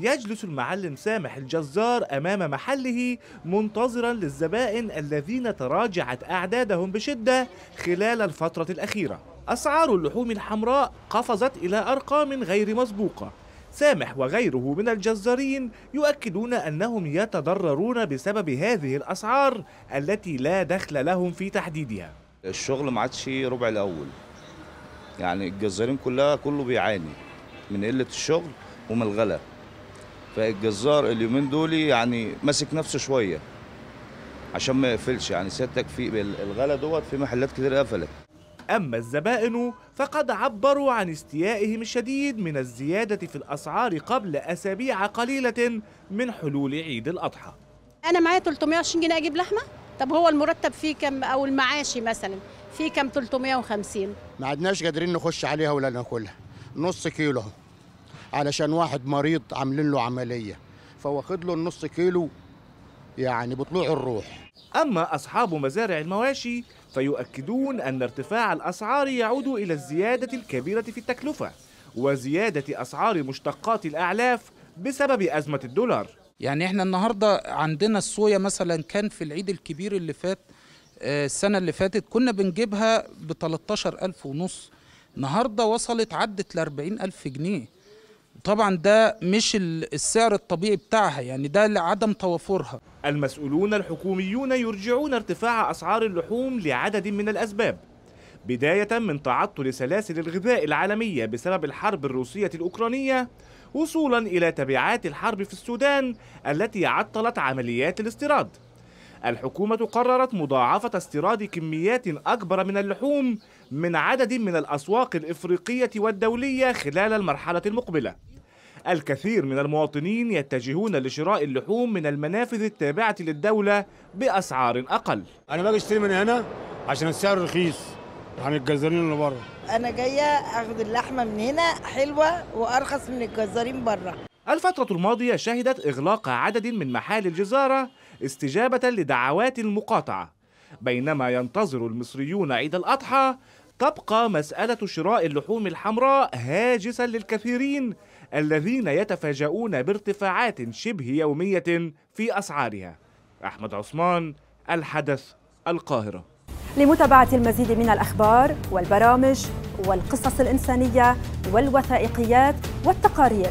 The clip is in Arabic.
يجلس المعلم سامح الجزار أمام محله منتظرا للزبائن الذين تراجعت أعدادهم بشدة خلال الفترة الأخيرة أسعار اللحوم الحمراء قفزت إلى أرقام غير مسبوقة سامح وغيره من الجزارين يؤكدون أنهم يتضررون بسبب هذه الأسعار التي لا دخل لهم في تحديدها الشغل ما عادش ربع الأول يعني الجزارين كلها كله بيعاني من قلة الشغل ومن الغلاء فالجزار اليومين دول يعني ماسك نفسه شويه عشان ما يقفلش يعني سيادتك في الغلا دوت في محلات كتير قفلت أما الزبائن فقد عبروا عن استيائهم الشديد من الزيادة في الأسعار قبل أسابيع قليلة من حلول عيد الأضحى أنا معايا 320 جنيه أجيب لحمة طب هو المرتب فيه كم أو المعاشي مثلا فيه كم 350 ما عدناش قادرين نخش عليها ولا ناكلها نص كيلو علشان واحد مريض عاملين له عمليه فواخد له النص كيلو يعني بطلوع الروح اما اصحاب مزارع المواشي فيؤكدون ان ارتفاع الاسعار يعود الى الزياده الكبيره في التكلفه وزياده اسعار مشتقات الاعلاف بسبب ازمه الدولار يعني احنا النهارده عندنا الصويا مثلا كان في العيد الكبير اللي فات آه، السنه اللي فاتت كنا بنجيبها ب 13000 ونص النهارده وصلت عدت ل 40000 جنيه طبعا ده مش السعر الطبيعي بتاعها يعني ده لعدم توافرها المسؤولون الحكوميون يرجعون ارتفاع أسعار اللحوم لعدد من الأسباب بداية من تعطل سلاسل الغذاء العالمية بسبب الحرب الروسية الأوكرانية وصولا إلى تبعات الحرب في السودان التي عطلت عمليات الاستيراد الحكومة قررت مضاعفة استيراد كميات أكبر من اللحوم من عدد من الأسواق الإفريقية والدولية خلال المرحلة المقبلة الكثير من المواطنين يتجهون لشراء اللحوم من المنافذ التابعة للدولة بأسعار أقل أنا باجي أشتري من هنا عشان السعر رخيص عن الجزارين اللي بره أنا جاية أخد اللحمة من هنا حلوة وأرخص من الجزارين بره الفترة الماضية شهدت إغلاق عدد من محال الجزارة استجابة لدعوات المقاطعة بينما ينتظر المصريون عيد الأضحى تبقى مسألة شراء اللحوم الحمراء هاجسا للكثيرين الذين يتفاجؤون بارتفاعات شبه يومية في أسعارها أحمد عثمان الحدث القاهرة لمتابعة المزيد من الأخبار والبرامج والقصص الإنسانية والوثائقيات والتقارير